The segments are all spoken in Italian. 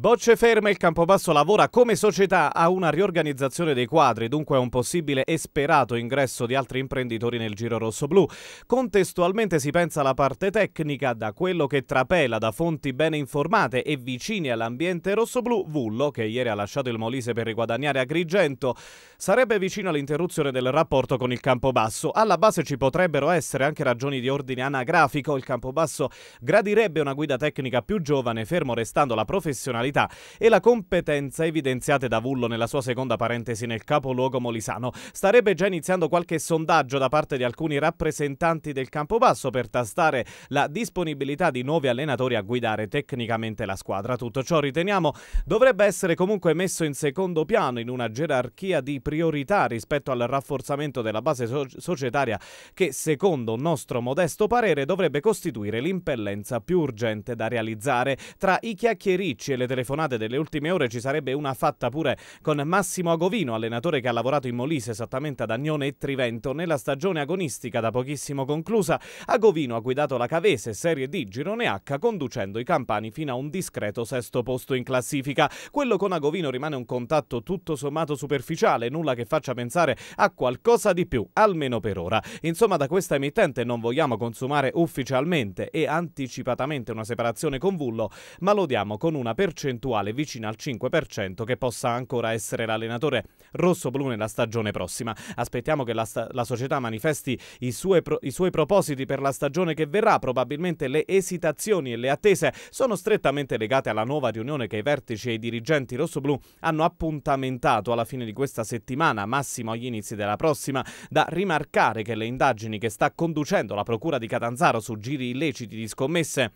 Bocce ferme, il Campobasso lavora come società a una riorganizzazione dei quadri, dunque a un possibile e sperato ingresso di altri imprenditori nel giro rosso-blu. Contestualmente si pensa alla parte tecnica, da quello che trapela da fonti bene informate e vicine all'ambiente rosso-blu, Vullo, che ieri ha lasciato il Molise per riguadagnare Agrigento, sarebbe vicino all'interruzione del rapporto con il Campobasso. Alla base ci potrebbero essere anche ragioni di ordine anagrafico, il Campobasso gradirebbe una guida tecnica più giovane, fermo restando la professionalità professionalità e la competenza evidenziate da Vullo nella sua seconda parentesi nel capoluogo molisano. Starebbe già iniziando qualche sondaggio da parte di alcuni rappresentanti del campo basso per tastare la disponibilità di nuovi allenatori a guidare tecnicamente la squadra. Tutto ciò riteniamo dovrebbe essere comunque messo in secondo piano in una gerarchia di priorità rispetto al rafforzamento della base so societaria che secondo nostro modesto parere dovrebbe costituire l'impellenza più urgente da realizzare tra i chiacchiericci e le televisioni telefonate delle ultime ore ci sarebbe una fatta pure con Massimo Agovino, allenatore che ha lavorato in Molise esattamente ad Agnone e Trivento nella stagione agonistica da pochissimo conclusa. Agovino ha guidato la Cavese Serie D Girone H conducendo i campani fino a un discreto sesto posto in classifica. Quello con Agovino rimane un contatto tutto sommato superficiale, nulla che faccia pensare a qualcosa di più, almeno per ora. Insomma, da questa emittente non vogliamo consumare ufficialmente e anticipatamente una separazione con Vullo, ma lo diamo con una percezione percentuale vicina al 5% che possa ancora essere l'allenatore rossoblù nella stagione prossima. Aspettiamo che la, la società manifesti i, pro i suoi propositi per la stagione che verrà. Probabilmente le esitazioni e le attese sono strettamente legate alla nuova riunione che i vertici e i dirigenti rossoblù hanno appuntamentato alla fine di questa settimana, massimo agli inizi della prossima. Da rimarcare che le indagini che sta conducendo la Procura di Catanzaro su giri illeciti di scommesse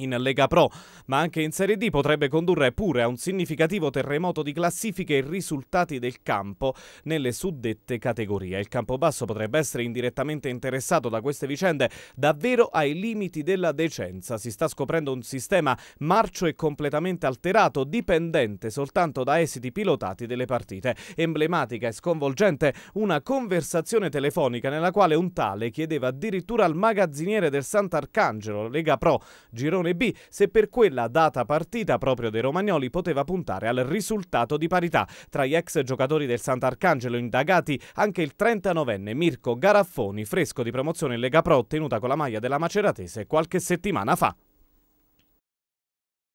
in Lega Pro, ma anche in Serie D potrebbe condurre pure a un significativo terremoto di classifiche e risultati del campo nelle suddette categorie. Il Campobasso potrebbe essere indirettamente interessato da queste vicende davvero ai limiti della decenza. Si sta scoprendo un sistema marcio e completamente alterato, dipendente soltanto da esiti pilotati delle partite. Emblematica e sconvolgente una conversazione telefonica nella quale un tale chiedeva addirittura al magazziniere del Sant'Arcangelo, Lega Pro, Girone Direzione B se per quella data partita proprio dei romagnoli poteva puntare al risultato di parità. Tra gli ex giocatori del Sant'Arcangelo indagati anche il 39enne Mirko Garaffoni, fresco di promozione in Lega Pro ottenuta con la maglia della Maceratese qualche settimana fa.